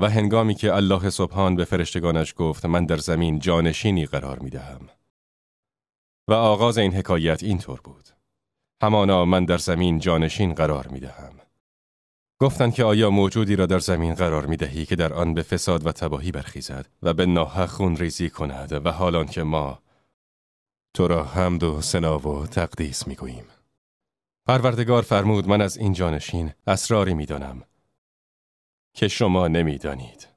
و هنگامی که الله سبحان به فرشتگانش گفت من در زمین جانشینی قرار می دهم. و آغاز این حکایت اینطور بود. همانا من در زمین جانشین قرار می دهم. گفتند که آیا موجودی را در زمین قرار می دهی که در آن به فساد و تباهی برخیزد و به ناحق خون ریزی کند و حالان که ما تو را حمد و سنا و تقدیس می گوییم. پروردگار فرمود من از این جانشین اسراری می دانم که شما نمیدانید.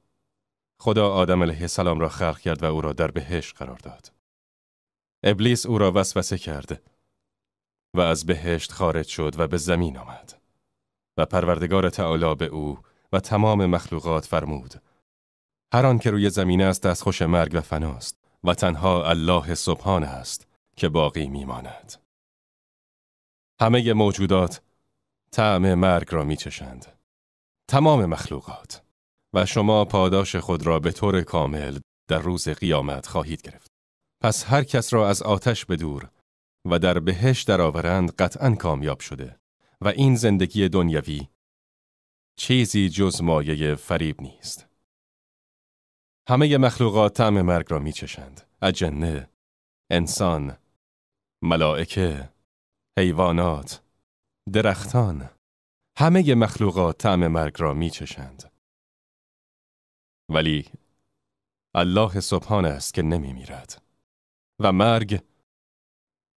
خدا آدم علیه السلام را خلق کرد و او را در بهشت قرار داد. ابلیس او را وسوسه کرد و از بهشت خارج شد و به زمین آمد. و پروردگار تعالی به او و تمام مخلوقات فرمود هر آن که روی زمین است از خوش مرگ و فناست و تنها الله سبحان است که باقی میماند همه موجودات طعم مرگ را میچشند تمام مخلوقات و شما پاداش خود را به طور کامل در روز قیامت خواهید گرفت. پس هر کس را از آتش بدور و در بهش درآورند قطعا کامیاب شده و این زندگی دنیوی چیزی جز مایه فریب نیست. همه مخلوقات طعم مرگ را میچشند. اجنه، انسان، ملائکه، حیوانات، درختان، همه مخلوقات طعم مرگ را می ولی الله سبحان است که نمی میرد و مرگ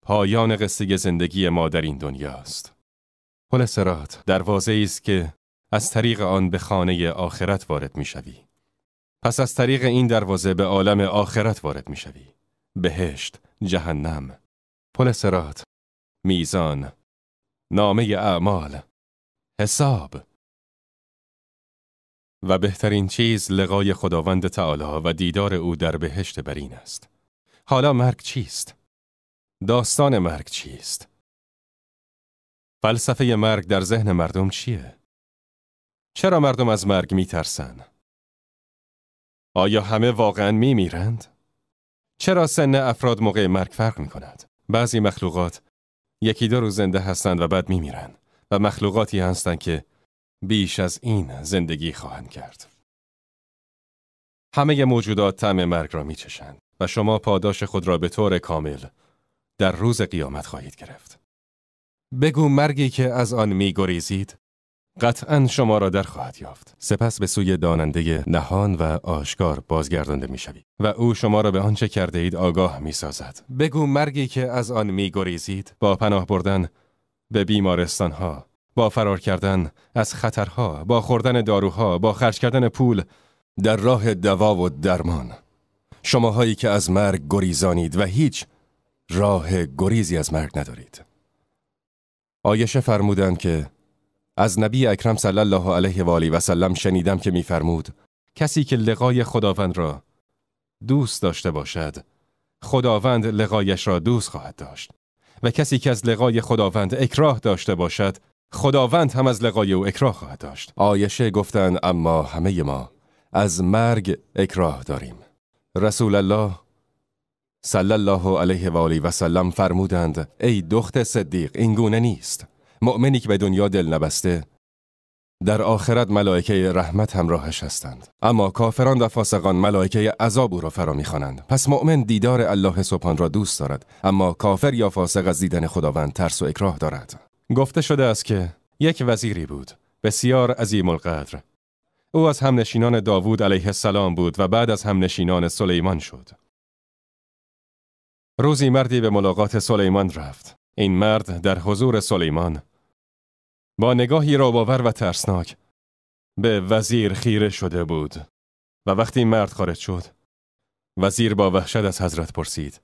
پایان قصه زندگی ما در این دنیا است. پل سرات دروازه است که از طریق آن به خانه آخرت وارد می پس از طریق این دروازه به عالم آخرت وارد می بهشت، جهنم، پل سرات، میزان، نامه اعمال، حساب و بهترین چیز لقای خداوند تعالی و دیدار او در بهشت برین است. حالا مرگ چیست؟ داستان مرگ چیست؟ فلسفه مرگ در ذهن مردم چیه؟ چرا مردم از مرگ می آیا همه واقعا می میرند؟ چرا سن افراد موقع مرگ فرق می کند؟ بعضی مخلوقات یکی دو روز زنده هستند و بعد می و مخلوقاتی هستند که بیش از این زندگی خواهند کرد. همه موجودات تم مرگ را میچشند و شما پاداش خود را به طور کامل در روز قیامت خواهید گرفت. بگو مرگی که از آن میگریزید قطعا شما را در خواهد یافت. سپس به سوی داننده نهان و آشکار بازگردانده می شوید و او شما را به آنچه کرده اید آگاه می سازد. بگو مرگی که از آن می گریزید با پناه بردن به بیمارستانها، با فرار کردن از خطرها، با خوردن داروها، با خرج کردن پول در راه دوا و درمان. شماهایی که از مرگ گریزانید و هیچ راه گریزی از مرگ ندارید. آیشه فرمودند که از نبی اکرم صلی الله علیه و آله و سلم شنیدم که میفرمود کسی که لقای خداوند را دوست داشته باشد خداوند لقایش را دوست خواهد داشت و کسی که از لقای خداوند اکراه داشته باشد خداوند هم از لقای او اکراه خواهد داشت آیشه گفتند اما همه ما از مرگ اکراه داریم رسول الله صلی الله علیه و آله و سلم فرمودند ای دخت صدیق این گونه نیست مؤمنی که به دنیا دل نبسته در آخرت ملائکه رحمت همراهش هستند اما کافران و فاسقان ملائکه عذاب او را فرا میخوانند پس مؤمن دیدار الله سبحان را دوست دارد اما کافر یا فاسق از دیدن خداوند ترس و اکراه دارد گفته شده است که یک وزیری بود بسیار عظیم القدر او از همنشینان داوود علیه السلام بود و بعد از همنشینان سلیمان شد روزی مردی به ملاقات سلیمان رفت این مرد در حضور سلیمان با نگاهی راباور و ترسناک به وزیر خیره شده بود و وقتی مرد خارج شد وزیر با وحشت از حضرت پرسید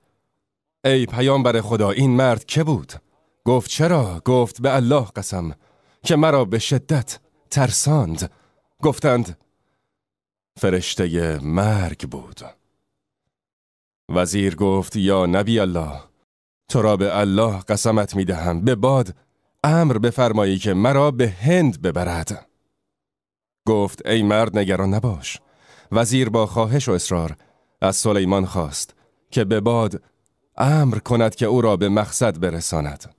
ای پیامبر خدا این مرد که بود؟ گفت چرا؟ گفت به الله قسم که مرا به شدت ترساند گفتند فرشته مرگ بود وزیر گفت یا نبی الله تو را به الله قسمت می دهم به باد امر بفرمایی که مرا به هند ببرد گفت ای مرد نگران نباش وزیر با خواهش و اصرار از سلیمان خواست که به باد امر کند که او را به مقصد برساند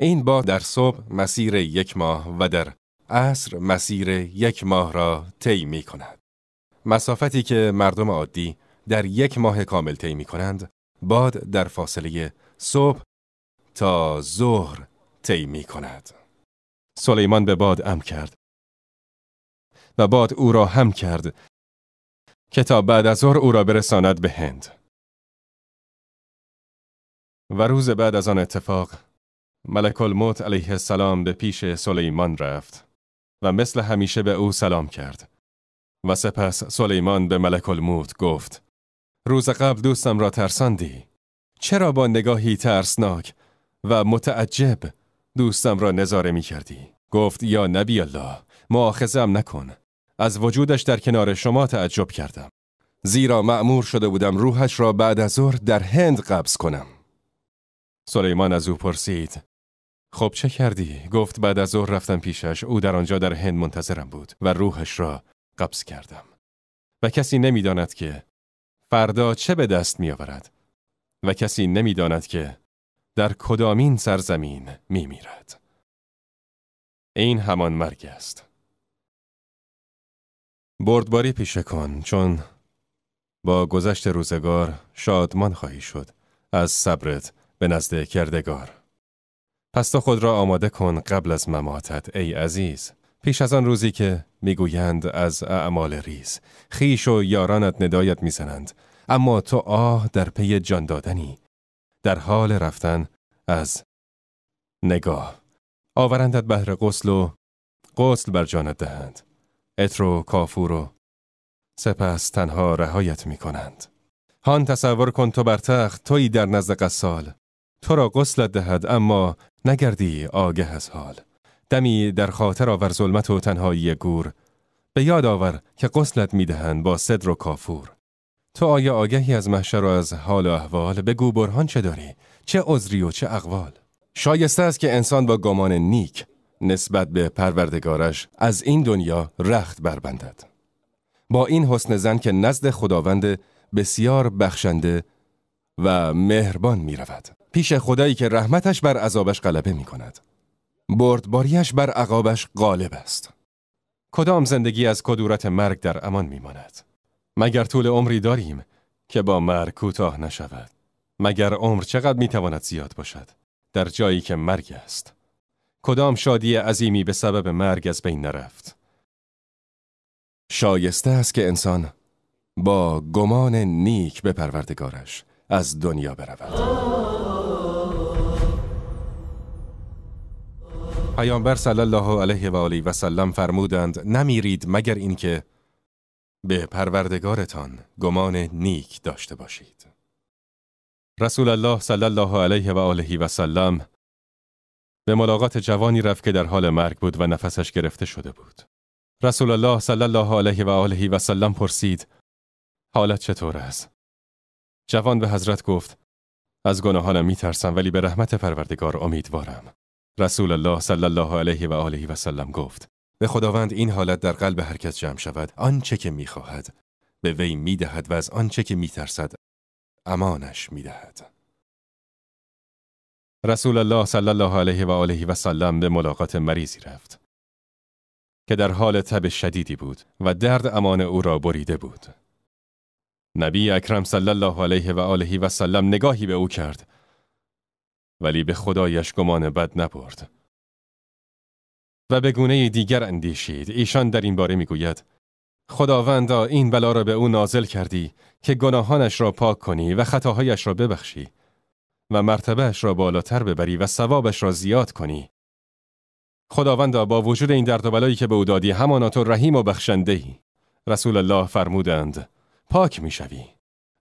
این باد در صبح مسیر یک ماه و در عصر مسیر یک ماه را طی می کند مسافتی که مردم عادی در یک ماه کامل طی می کنند باد در فاصله صبح تا ظهر طی می کند. سلیمان به باد ام کرد و باد او را هم کرد که تا بعد از ظهر او را برساند به هند. و روز بعد از آن اتفاق ملک الموت علیه السلام به پیش سلیمان رفت و مثل همیشه به او سلام کرد و سپس سلیمان به ملک الموت گفت روز قبل دوستم را ترساندی چرا با نگاهی ترسناک و متعجب دوستم را نظاره می کردی. گفت یا نبی الله معاخزم نکن. از وجودش در کنار شما تعجب کردم. زیرا معمور شده بودم روحش را بعد از ظهر در هند قبض کنم. سلیمان از او پرسید خب چه کردی؟ گفت بعد از ظهر رفتم پیشش او در آنجا در هند منتظرم بود و روحش را قبض کردم. و کسی نمیداند که فردا چه به دست می آورد و کسی نمیداند که در کدامین سرزمین می میرد. این همان مرگ است. بردباری پیشه کن چون با گذشت روزگار شادمان خواهی شد از صبرت به نزد کردگار. پس تو خود را آماده کن قبل از مماتت ای عزیز پیش از آن روزی که میگویند از اعمال ریز خیش و یارانت ندایت میزنند اما تو آه در پی جان دادنی در حال رفتن از نگاه آورندت بهر غسل و قسل بر جانت دهند اترو کافور و سپس تنها رهایت می کنند هان تصور کن تو بر تخت تویی در نزد قصال تو را قسلت دهد اما نگردی آگه از حال دمی در خاطر آور ظلمت و تنهایی گور به یاد آور که غسلت میدهند با صدر و کافور تو آیا آگهی از محشر و از حال و احوال بگو برهان چه داری چه عذری و چه اقوال شایسته است که انسان با گمان نیک نسبت به پروردگارش از این دنیا رخت بربندد با این حسن زن که نزد خداوند بسیار بخشنده و مهربان می رود. پیش خدایی که رحمتش بر عذابش غلبه می کند. بردباریش بر عقابش غالب است. کدام زندگی از کدورت مرگ در امان می ماند؟ مگر طول عمری داریم که با مرگ کوتاه نشود مگر عمر چقدر میتواند زیاد باشد در جایی که مرگ است کدام شادی عظیمی به سبب مرگ از بین نرفت شایسته است که انسان با گمان نیک به پروردگارش از دنیا برود پیامبر صلی الله علیه و آله و سلم فرمودند نمیرید مگر اینکه به پروردگارتان گمان نیک داشته باشید. رسول الله صلی الله علیه و آله و سلم به ملاقات جوانی رفت که در حال مرگ بود و نفسش گرفته شده بود. رسول الله صلی الله علیه و آله و سلم پرسید حالت چطور است؟ جوان به حضرت گفت از گناهانم می ترسم ولی به رحمت پروردگار امیدوارم. رسول الله صلی الله علیه و آله و سلم گفت به خداوند این حالت در قلب هر کس جمع شود آنچه که میخواهد به وی میدهد و از آنچه که میترسد امانش میدهد رسول الله صلی الله علیه و آله و سلم به ملاقات مریضی رفت که در حال تب شدیدی بود و درد امان او را بریده بود نبی اکرم صلی الله علیه و آله و سلم نگاهی به او کرد ولی به خدایش گمان بد نبرد و به گونه دیگر اندیشید ایشان در این باره میگوید خداوندا این بلا را به او نازل کردی که گناهانش را پاک کنی و خطاهایش را ببخشی و مرتبهش را بالاتر ببری و ثوابش را زیاد کنی خداوندا با وجود این درد و بلایی که به او دادی همانا تو رحیم و بخشنده ای رسول الله فرمودند پاک میشوی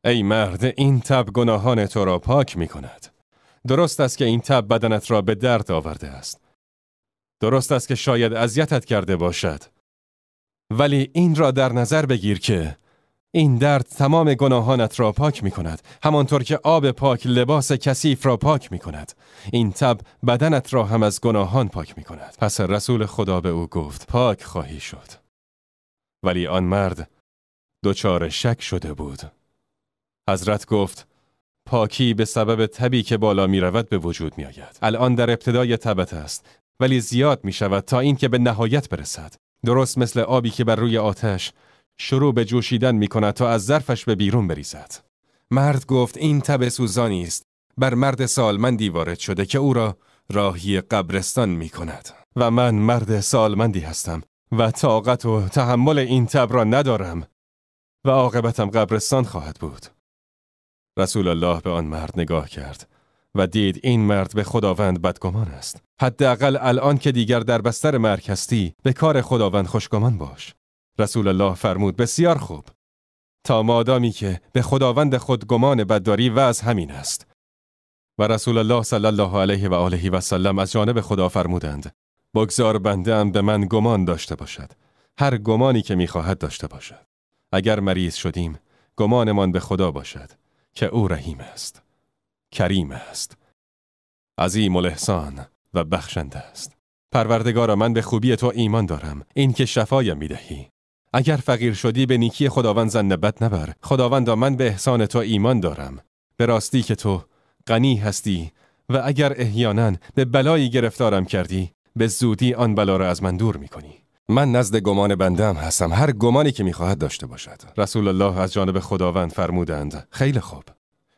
ای مرد این تب گناهان تو را پاک می کند درست است که این تب بدنت را به درد آورده است درست است که شاید اذیتت کرده باشد ولی این را در نظر بگیر که این درد تمام گناهانت را پاک می کند همانطور که آب پاک لباس کثیف را پاک می کند این تب بدنت را هم از گناهان پاک می کند پس رسول خدا به او گفت پاک خواهی شد ولی آن مرد دچار شک شده بود حضرت گفت پاکی به سبب تبی که بالا می رود به وجود می آید. الان در ابتدای تبت است ولی زیاد می شود تا اینکه به نهایت برسد درست مثل آبی که بر روی آتش شروع به جوشیدن می کند تا از ظرفش به بیرون بریزد مرد گفت این تب سوزانی است بر مرد سالمندی وارد شده که او را راهی قبرستان می کند و من مرد سالمندی هستم و طاقت و تحمل این تب را ندارم و عاقبتم قبرستان خواهد بود رسول الله به آن مرد نگاه کرد و دید این مرد به خداوند بدگمان است حداقل الان که دیگر در بستر مرگ هستی به کار خداوند خوشگمان باش رسول الله فرمود بسیار خوب تا مادامی که به خداوند خود گمان بدداری و از همین است و رسول الله صلی الله علیه و آله و سلم از جانب خدا فرمودند بگذار بنده ام به من گمان داشته باشد هر گمانی که میخواهد داشته باشد اگر مریض شدیم گمانمان به خدا باشد که او رحیم است کریم است عظیم الاحسان و بخشنده است پروردگارا من به خوبی تو ایمان دارم این که شفایم میدهی اگر فقیر شدی به نیکی خداوند زن بد نبر خداوندا من به احسان تو ایمان دارم به راستی که تو غنی هستی و اگر احیانا به بلایی گرفتارم کردی به زودی آن بلا را از من دور میکنی من نزد گمان بنده هستم هر گمانی که میخواهد داشته باشد رسول الله از جانب خداوند فرمودند خیلی خوب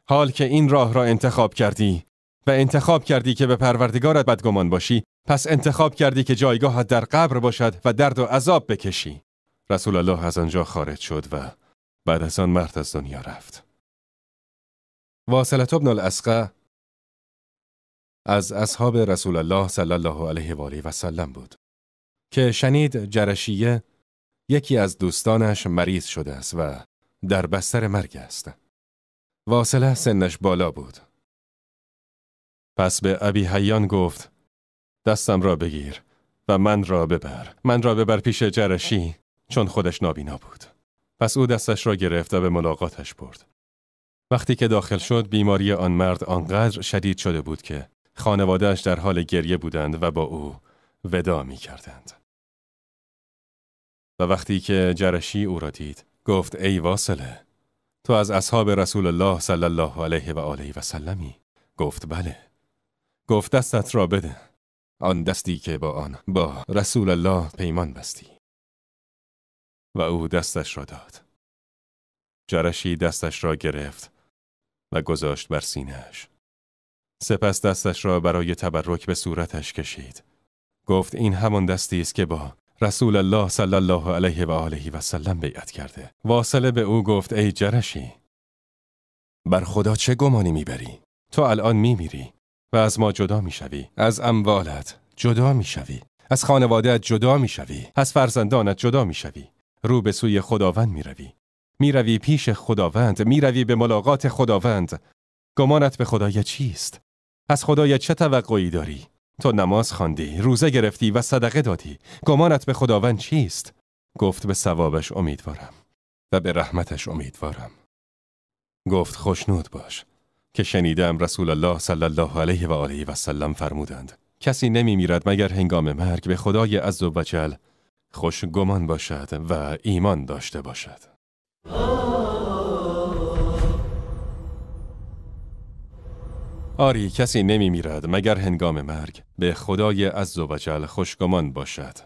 حال که این راه را انتخاب کردی و انتخاب کردی که به پروردگارت بدگمان باشی پس انتخاب کردی که جایگاهت در قبر باشد و درد و عذاب بکشی رسول الله از آنجا خارج شد و بعد از آن مرد از دنیا رفت واصلت ابن الاسقه از اصحاب رسول الله صلی الله علیه و آله و سلم بود که شنید جرشیه یکی از دوستانش مریض شده است و در بستر مرگ است واصله سنش بالا بود. پس به ابی حیان گفت دستم را بگیر و من را ببر. من را ببر پیش جرشی چون خودش نابینا بود. پس او دستش را گرفت و به ملاقاتش برد. وقتی که داخل شد بیماری آن مرد آنقدر شدید شده بود که خانوادهش در حال گریه بودند و با او ودا می کردند. و وقتی که جرشی او را دید گفت ای واصله تو از اصحاب رسول الله صلی الله علیه و آله و سلمی گفت بله گفت دستت را بده آن دستی که با آن با رسول الله پیمان بستی و او دستش را داد جرشی دستش را گرفت و گذاشت بر سینهش سپس دستش را برای تبرک به صورتش کشید گفت این همان دستی است که با رسول الله صلی الله علیه و آله و سلم بیعت کرده. واصله به او گفت ای جرشی بر خدا چه گمانی میبری؟ تو الان میمیری و از ما جدا میشوی. از اموالت جدا میشوی. از خانوادهت جدا میشوی. از فرزندانت جدا میشوی. رو به سوی خداوند میروی. میروی پیش خداوند. میروی به ملاقات خداوند. گمانت به خدای چیست؟ از خدای چه توقعی داری؟ تو نماز خواندی روزه گرفتی و صدقه دادی گمانت به خداوند چیست گفت به ثوابش امیدوارم و به رحمتش امیدوارم گفت خوشنود باش که شنیدم رسول الله صلی الله علیه و آله و سلم فرمودند کسی نمی میرد مگر هنگام مرگ به خدای عز و خوش گمان باشد و ایمان داشته باشد آری کسی نمی میرد مگر هنگام مرگ به خدای از و خوشگمان باشد.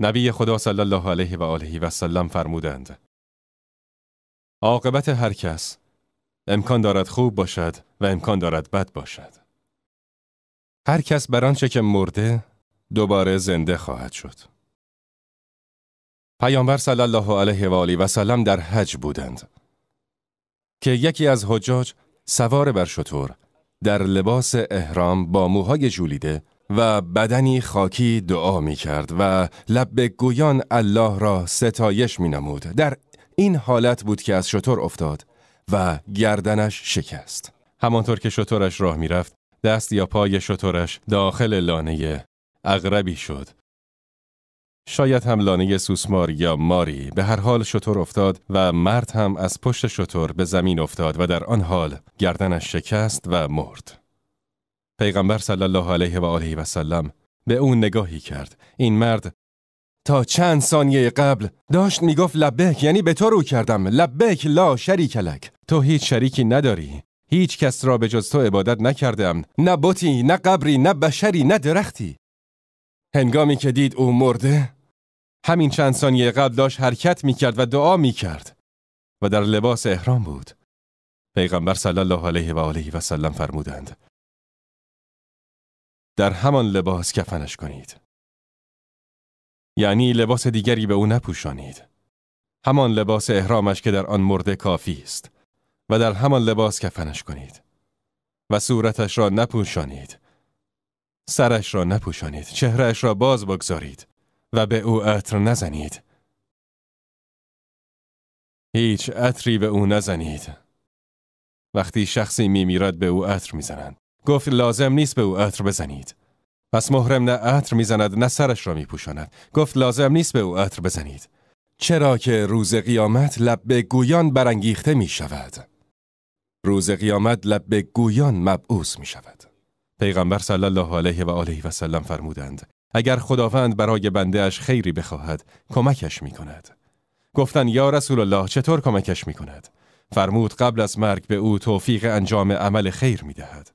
نبی خدا صلی الله علیه و آله و سلم فرمودند عاقبت هر کس امکان دارد خوب باشد و امکان دارد بد باشد. هر کس بر آنچه که مرده دوباره زنده خواهد شد. پیامبر صلی الله علیه و آله و سلم در حج بودند که یکی از حجاج سوار بر شطور در لباس احرام با موهای جولیده و بدنی خاکی دعا می کرد و لب گویان الله را ستایش می نمود. در این حالت بود که از شطور افتاد و گردنش شکست. همانطور که شطورش راه می رفت دست یا پای شطورش داخل لانه اغربی شد شاید هم لانه سوسمار یا ماری به هر حال شطور افتاد و مرد هم از پشت شطور به زمین افتاد و در آن حال گردنش شکست و مرد. پیغمبر صلی الله علیه و آله و سلم به اون نگاهی کرد. این مرد تا چند ثانیه قبل داشت میگفت لبک یعنی به تو رو کردم لبک لا شریک لک تو هیچ شریکی نداری هیچ کس را به جز تو عبادت نکردم نه بتی نه قبری نه بشری نه درختی هنگامی که دید او مرده همین چند ثانیه قبل داشت حرکت می کرد و دعا می کرد و در لباس احرام بود. پیغمبر صلی الله علیه و آله و سلم فرمودند در همان لباس کفنش کنید. یعنی لباس دیگری به او نپوشانید. همان لباس احرامش که در آن مرده کافی است و در همان لباس کفنش کنید و صورتش را نپوشانید. سرش را نپوشانید، چهرهش را باز بگذارید. و به او عطر نزنید. هیچ عطری به او نزنید. وقتی شخصی میمیرد به او عطر میزنند. گفت لازم نیست به او عطر بزنید. پس محرم نه عطر میزند نه سرش را میپوشاند. گفت لازم نیست به او عطر بزنید. چرا که روز قیامت لب به گویان برانگیخته می شود. روز قیامت لب به گویان مبعوث می شود. پیغمبر صلی الله علیه و آله و سلم فرمودند اگر خداوند برای بنده خیری بخواهد کمکش می کند. گفتن یا رسول الله چطور کمکش می کند؟ فرمود قبل از مرگ به او توفیق انجام عمل خیر می دهد.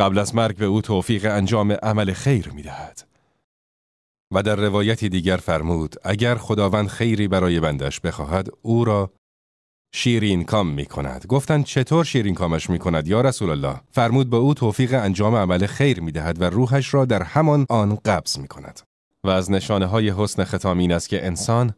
قبل از مرگ به او توفیق انجام عمل خیر می دهد. و در روایتی دیگر فرمود اگر خداوند خیری برای بندش بخواهد او را شیرین کام می کند گفتند چطور شیرین کامش می کند یا رسول الله فرمود به او توفیق انجام عمل خیر می و روحش را در همان آن قبض می کند و از نشانه های حسن ختام این است که انسان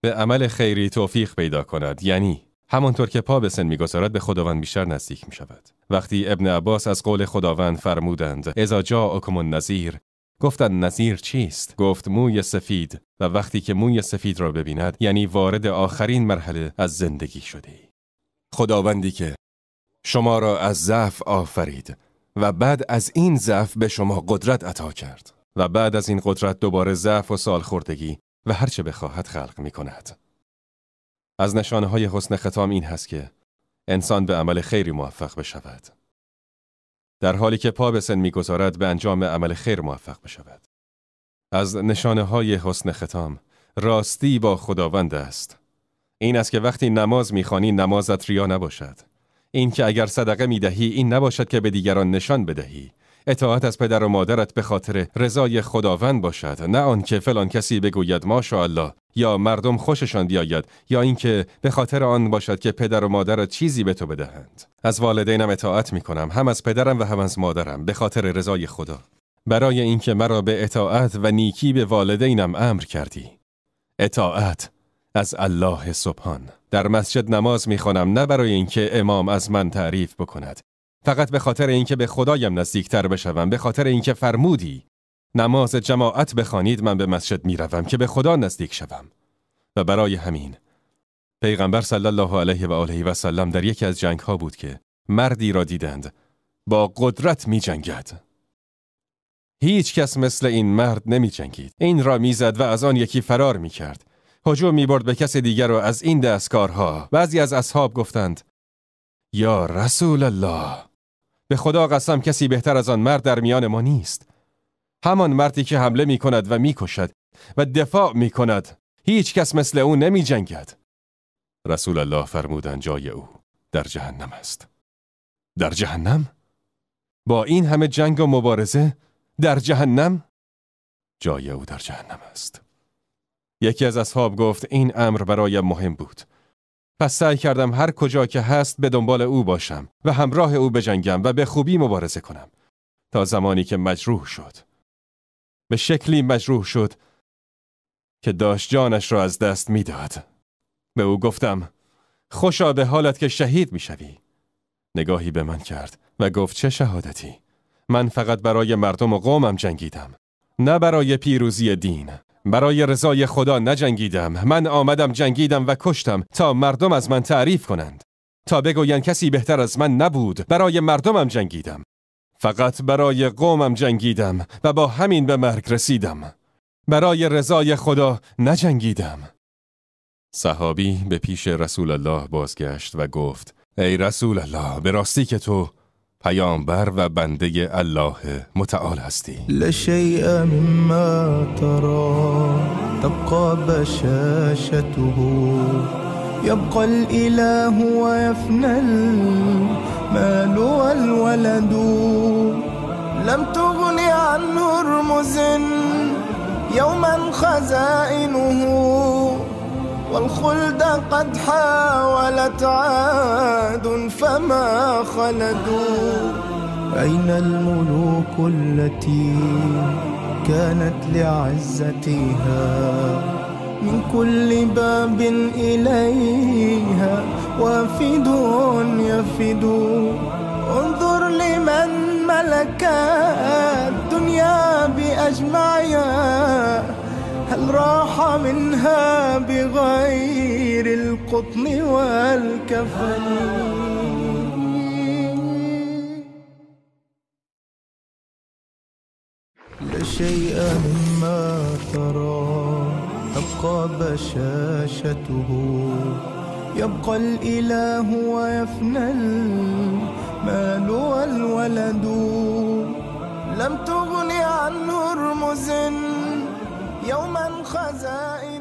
به عمل خیری توفیق پیدا کند یعنی همانطور که پا به سن میگذارد به خداوند بیشتر نزدیک می شود وقتی ابن عباس از قول خداوند فرمودند جا اکم نظیر، گفتند نظیر چیست؟ گفت موی سفید و وقتی که موی سفید را ببیند یعنی وارد آخرین مرحله از زندگی شده خداوندی که شما را از ضعف آفرید و بعد از این ضعف به شما قدرت عطا کرد و بعد از این قدرت دوباره ضعف و سالخوردگی و هرچه بخواهد خلق می کند. از نشانه های حسن ختام این هست که انسان به عمل خیری موفق بشود. در حالی که پا به سن میگذارد به انجام عمل خیر موفق بشود. از نشانه های حسن ختام راستی با خداوند است. این است که وقتی نماز میخوانی نمازت ریا نباشد. این که اگر صدقه دهی، این نباشد که به دیگران نشان بدهی اطاعت از پدر و مادرت به خاطر رضای خداوند باشد نه آنکه فلان کسی بگوید ماشاءالله یا مردم خوششان بیاید یا اینکه به خاطر آن باشد که پدر و مادرت چیزی به تو بدهند از والدینم اطاعت می کنم هم از پدرم و هم از مادرم به خاطر رضای خدا برای اینکه مرا به اطاعت و نیکی به والدینم امر کردی اطاعت از الله سبحان در مسجد نماز میخوانم نه برای اینکه امام از من تعریف بکند فقط به خاطر اینکه به خدایم نزدیکتر بشوم به خاطر اینکه فرمودی نماز جماعت بخوانید من به مسجد میروم که به خدا نزدیک شوم و برای همین پیغمبر صلی الله علیه و آله و سلم در یکی از جنگ ها بود که مردی را دیدند با قدرت می جنگد هیچ کس مثل این مرد نمی جنگید این را زد و از آن یکی فرار می کرد هجوم می برد به کس دیگر و از این دستکارها بعضی از اصحاب گفتند یا رسول الله به خدا قسم کسی بهتر از آن مرد در میان ما نیست همان مردی که حمله می کند و می کشد و دفاع می کند هیچ کس مثل او نمی جنگد رسول الله فرمودن جای او در جهنم است در جهنم؟ با این همه جنگ و مبارزه در جهنم؟ جای او در جهنم است یکی از اصحاب گفت این امر برای مهم بود پس سعی کردم هر کجا که هست به دنبال او باشم و همراه او بجنگم و به خوبی مبارزه کنم تا زمانی که مجروح شد به شکلی مجروح شد که داشت جانش را از دست میداد به او گفتم خوشا به حالت که شهید میشوی نگاهی به من کرد و گفت چه شهادتی من فقط برای مردم و قومم جنگیدم نه برای پیروزی دین برای رضای خدا نجنگیدم من آمدم جنگیدم و کشتم تا مردم از من تعریف کنند تا بگویند کسی بهتر از من نبود برای مردمم جنگیدم فقط برای قومم جنگیدم و با همین به مرگ رسیدم برای رضای خدا نجنگیدم صحابی به پیش رسول الله بازگشت و گفت ای رسول الله به راستی که تو پیامبر و بنده الله متعال هستی لشیء مما تبقى بشاشته يبقى الإله ويفنى المال والولد لم تغن عنه رمز يوما خزائنه والخلد قد حاولت عاد فما خلدوا أين الملوك التي كانت لعزتها من كل باب إليها وافد يفد انظر لمن ملك الدنيا بأجمعها هل راح منها بغير القطن والكفن بشاشته يبقى الإله ويفنى المال والولد لم تغن عنه رمز يوما خزائن